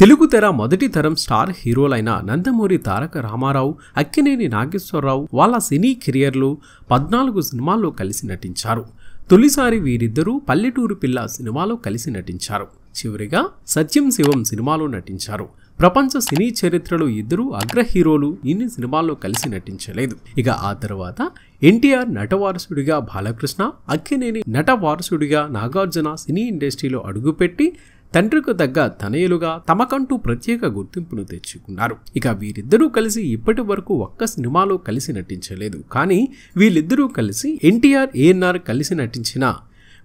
తెలుగు తెర మొదటి తరం స్టార్ హీరోలైన నందమూరి తారక రామారావు అక్కినేని నాగేశ్వరరావు వాళ్ళ సినీ కెరియర్లో పద్నాలుగు సినిమాల్లో కలిసి నటించారు తొలిసారి వీరిద్దరూ పల్లెటూరు పిల్ల సినిమాలో కలిసి నటించారు చివరిగా సత్యం శివం సినిమాలో నటించారు ప్రపంచ సినీ చరిత్రలో ఇద్దరు అగ్ర హీరోలు ఇన్ని సినిమాల్లో కలిసి నటించలేదు ఇక ఆ తర్వాత ఎన్టీఆర్ నటవారసుడిగా బాలకృష్ణ అక్కినేని నటవారసుడిగా నాగార్జున సినీ ఇండస్ట్రీలో అడుగుపెట్టి తండ్రికి తగ్గ తనయులుగా తమకంటూ ప్రత్యేక గుర్తింపును తెచ్చుకున్నారు ఇక వీరిద్దరూ కలిసి ఇప్పటి వరకు ఒక్క సినిమాలో కలిసి నటించలేదు కానీ వీళ్ళిద్దరూ కలిసి ఎన్టీఆర్ ఏఎన్ఆర్ కలిసి నటించిన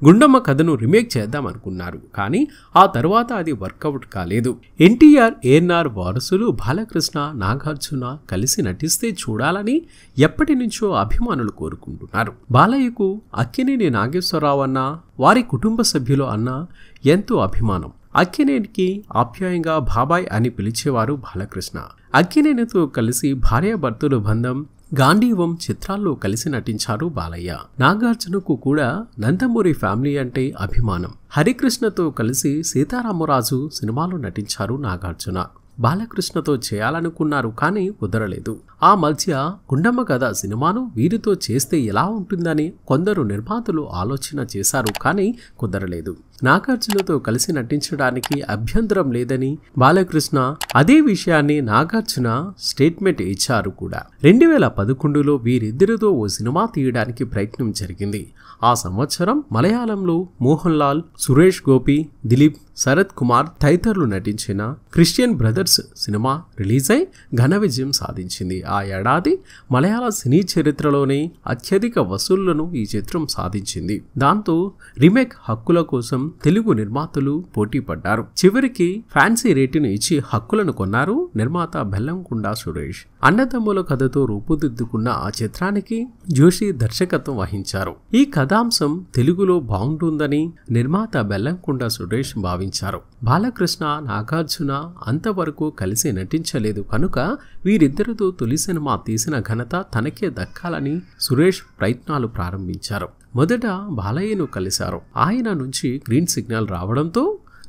గుండమ్మ కథను రీమేక్ చేద్దాం అనుకున్నారు కానీ ఆ తర్వాత అది వర్కౌట్ కాలేదు ఎన్టీఆర్ ఏఎన్ఆర్ వారసులు బాలకృష్ణ నాగార్జున కలిసి నటిస్తే చూడాలని ఎప్పటి నుంచో అభిమానులు కోరుకుంటున్నారు బాలయ్యకు అక్కినేని నాగేశ్వరరావు అన్న వారి కుటుంబ సభ్యులు అన్న ఎంతో అభిమానం అక్కినేనికి ఆప్యాయంగా బాబాయ్ అని పిలిచేవారు బాలకృష్ణ అక్కినేనితో కలిసి భార్యాభర్తలు బంధం గాంధీవం చిత్రాల్లో కలిసి నటించారు బాలయ్య నాగార్జునకు కూడా నందమూరి ఫ్యామిలీ అంటే అభిమానం హరికృష్ణతో కలిసి సీతారామరాజు సినిమాలో నటించారు నాగార్జున బాలకృష్ణతో చేయాలనుకున్నారు కానీ కుదరలేదు ఆ మధ్య గుండమ్మ కథ సినిమాను వీరితో చేస్తే ఎలా ఉంటుందని కొందరు నిర్మాతలు ఆలోచన చేశారు కానీ కుదరలేదు నాగార్జునతో కలిసి నటించడానికి అభ్యంతరం లేదని బాలకృష్ణ అదే విషయాన్ని నాగార్జున స్టేట్మెంట్ ఇచ్చారు కూడా రెండు వేల పదకొండులో వీరిద్దరితో ఓ సినిమా తీయడానికి ప్రయత్నం జరిగింది ఆ సంవత్సరం మలయాళంలో మోహన్ లాల్ సురేష్ గోపి దిలీప్ శరత్ కుమార్ తదితరులు నటించిన క్రిస్టియన్ బ్రదర్స్ సినిమా రిలీజ్ అయి ఘన విజయం సాధించింది ఆ ఏడాది మలయాళ సినీ చరిత్రలోనే అత్యధిక వసూళ్లను ఈ చిత్రం సాధించింది దాంతో రీమేక్ హక్కుల కోసం తెలుగు నిర్మాతలు పోటీ పడ్డారు చివరికి ఫ్యాన్సీ రేటును ఇచ్చి హక్కులను కొన్నారు నిర్మాత బెల్లంకొండ సురేష్ అన్నదమ్ముల కథతో రూపుదిద్దుకున్న ఆ చిత్రానికి జోషి దర్శకత్వం వహించారు ఈ కథాంశం తెలుగులో బాగుంటుందని నిర్మాత బెల్లంకొండ సురేష్ భావించారు బాలకృష్ణ నాగార్జున అంతవరకు కలిసి నటించలేదు కనుక వీరిద్దరితో తొలి సినిమా తీసిన ఘనత తనకే దక్కాలని సురేష్ ప్రయత్నాలు ప్రారంభించారు మొదట బాలయ్యను కలిశారు ఆయన నుంచి గ్రీన్ సిగ్నల్ రావడంతో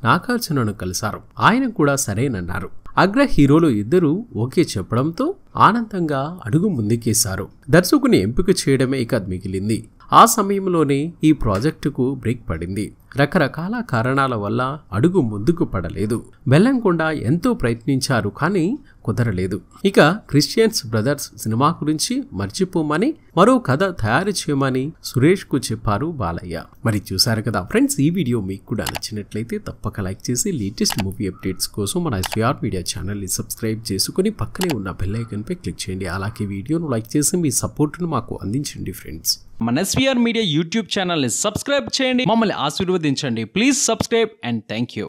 నాగార్జునను కలిశారు ఆయన కూడా సరేనన్నారు అగ్ర హీరోలు ఇద్దరు ఓకే చెప్పడంతో ఆనందంగా అడుగు ముందుకేశారు దర్శకుని ఎంపిక చేయడమే ఇక మిగిలింది ఆ సమయంలోనే ఈ ప్రాజెక్టుకు బ్రేక్ పడింది రకరకాల కారణాల వల్ల అడుగు ముందుకు పడలేదు బెల్లంకొండ ఎంతో ప్రయత్నించారు కానీ కుదరలేదు ఇక క్రిస్టియన్స్ బ్రదర్స్ సినిమా గురించి మర్చిపోమని మరో కథ తయారు చేయమని సురేష్కు చెప్పారు బాలయ్య మరి చూసారు కదా ఫ్రెండ్స్ ఈ వీడియో మీకు కూడా నచ్చినట్లయితే తప్పక లైక్ చేసి లేటెస్ట్ మూవీ అప్డేట్స్ కోసం మన ఎస్విఆర్ మీడియా ఛానల్ని సబ్స్క్రైబ్ చేసుకుని పక్కనే ఉన్న బెల్లైకన్ పై క్లిక్ చేయండి అలాగే వీడియోను లైక్ చేసి మీ సపోర్ట్ను మాకు అందించండి ఫ్రెండ్స్ మన ఎస్వీఆర్ మీడియా యూట్యూబ్ ఛానల్ని సబ్స్క్రైబ్ చేయండి మమ్మల్ని ఆశీర్వదించండి please subscribe and thank you